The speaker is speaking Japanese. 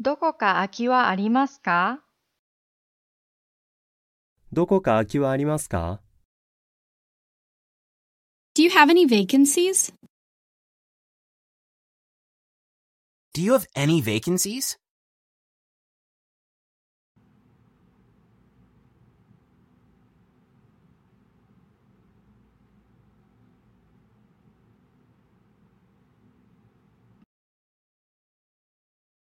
どこか空きはありますかどこか空きはありますか Do you have any vacancies? Do you have any vacancies?